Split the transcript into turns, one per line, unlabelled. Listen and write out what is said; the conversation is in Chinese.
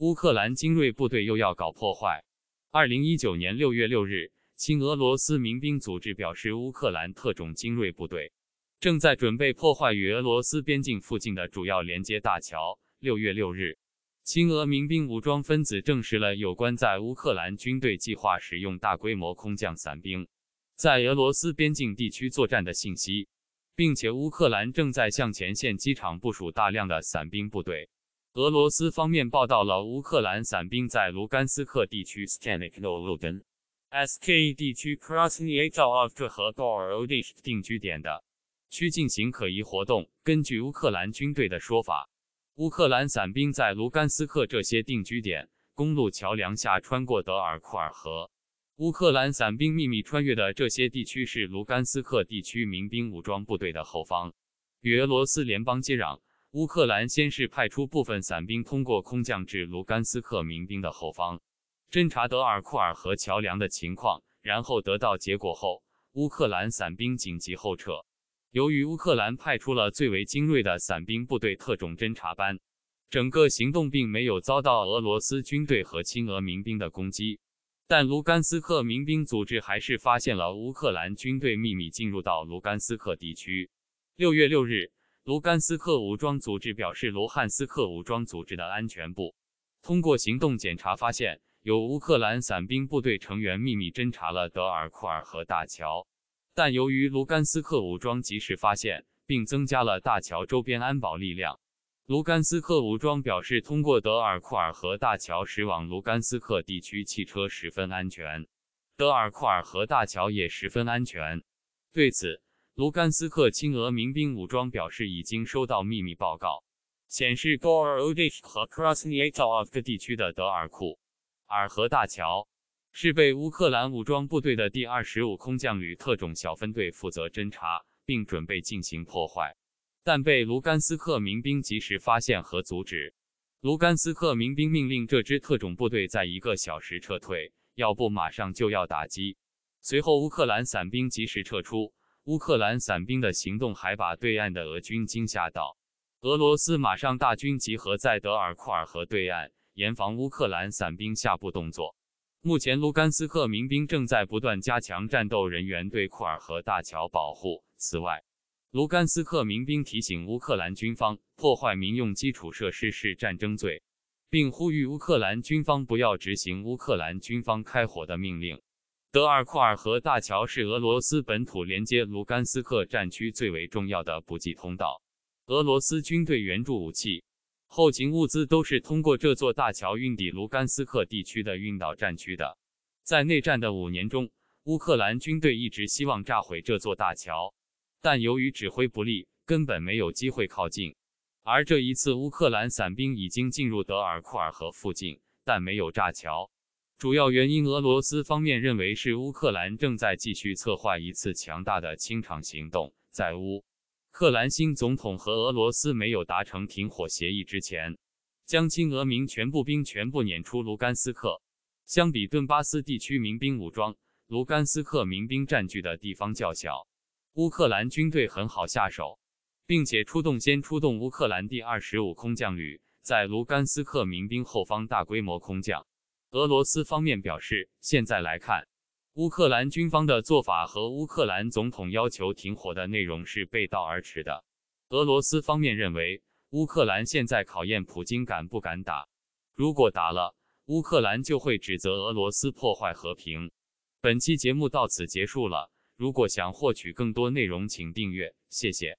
乌克兰精锐部队又要搞破坏。二零一九年六月六日，亲俄罗斯民兵组织表示，乌克兰特种精锐部队正在准备破坏与俄罗斯边境附近的主要连接大桥。六月六日，亲俄民兵武装分子证实了有关在乌克兰军队计划使用大规模空降伞兵在俄罗斯边境地区作战的信息，并且乌克兰正在向前线机场部署大量的伞兵部队。俄罗斯方面报道了乌克兰伞兵在卢甘斯克地区 （SK t a n n o l SK 地区） r a 靠近涅 a 沃特 r 和 d i s h 定居点的区进行可疑活动。根据乌克兰军队的说法，乌克兰伞兵在卢甘斯克这些定居点公路桥梁下穿过德尔库尔河。乌克兰伞兵秘密穿越的这些地区是卢甘斯克地区民兵武装部队的后方，与俄罗斯联邦接壤。乌克兰先是派出部分伞兵通过空降至卢甘斯克民兵的后方，侦察德尔库尔河桥梁的情况。然后得到结果后，乌克兰伞兵紧急后撤。由于乌克兰派出了最为精锐的伞兵部队特种侦察班，整个行动并没有遭到俄罗斯军队和亲俄民兵的攻击。但卢甘斯克民兵组织还是发现了乌克兰军队秘密进入到卢甘斯克地区。六月六日。卢甘斯克武装组织表示，卢汉斯克武装组织的安全部通过行动检查发现，有乌克兰伞兵部队成员秘密侦查了德尔库尔河大桥，但由于卢甘斯克武装及时发现并增加了大桥周边安保力量，卢甘斯克武装表示，通过德尔库尔河大桥驶往卢甘斯克地区汽车十分安全，德尔库尔河大桥也十分安全。对此。卢甘斯克亲俄民兵武装表示，已经收到秘密报告，显示 Gorodish 和 Krasnyi Zavod 地区的德尔库尔河大桥是被乌克兰武装部队的第二十五空降旅特种小分队负责侦查，并准备进行破坏，但被卢甘斯克民兵及时发现和阻止。卢甘斯克民兵命令这支特种部队在一个小时撤退，要不马上就要打击。随后，乌克兰伞兵及时撤出。乌克兰伞兵的行动还把对岸的俄军惊吓到，俄罗斯马上大军集合在德尔库尔河对岸，严防乌克兰伞兵下部动作。目前，卢甘斯克民兵正在不断加强战斗人员对库尔河大桥保护。此外，卢甘斯克民兵提醒乌克兰军方，破坏民用基础设施是战争罪，并呼吁乌克兰军方不要执行乌克兰军方开火的命令。德尔库尔河大桥是俄罗斯本土连接卢甘斯克战区最为重要的补给通道。俄罗斯军队援助武器、后勤物资都是通过这座大桥运抵卢甘斯克地区的，运到战区的。在内战的五年中，乌克兰军队一直希望炸毁这座大桥，但由于指挥不力，根本没有机会靠近。而这一次，乌克兰伞兵已经进入德尔库尔河附近，但没有炸桥。主要原因，俄罗斯方面认为是乌克兰正在继续策划一次强大的清场行动。在乌克兰新总统和俄罗斯没有达成停火协议之前，将亲俄民全部兵全部撵出卢甘斯克。相比顿巴斯地区民兵武装，卢甘斯克民兵占据的地方较小，乌克兰军队很好下手，并且出动先出动乌克兰第二十五空降旅，在卢甘斯克民兵后方大规模空降。俄罗斯方面表示，现在来看，乌克兰军方的做法和乌克兰总统要求停火的内容是背道而驰的。俄罗斯方面认为，乌克兰现在考验普京敢不敢打，如果打了，乌克兰就会指责俄罗斯破坏和平。本期节目到此结束了，如果想获取更多内容，请订阅，谢谢。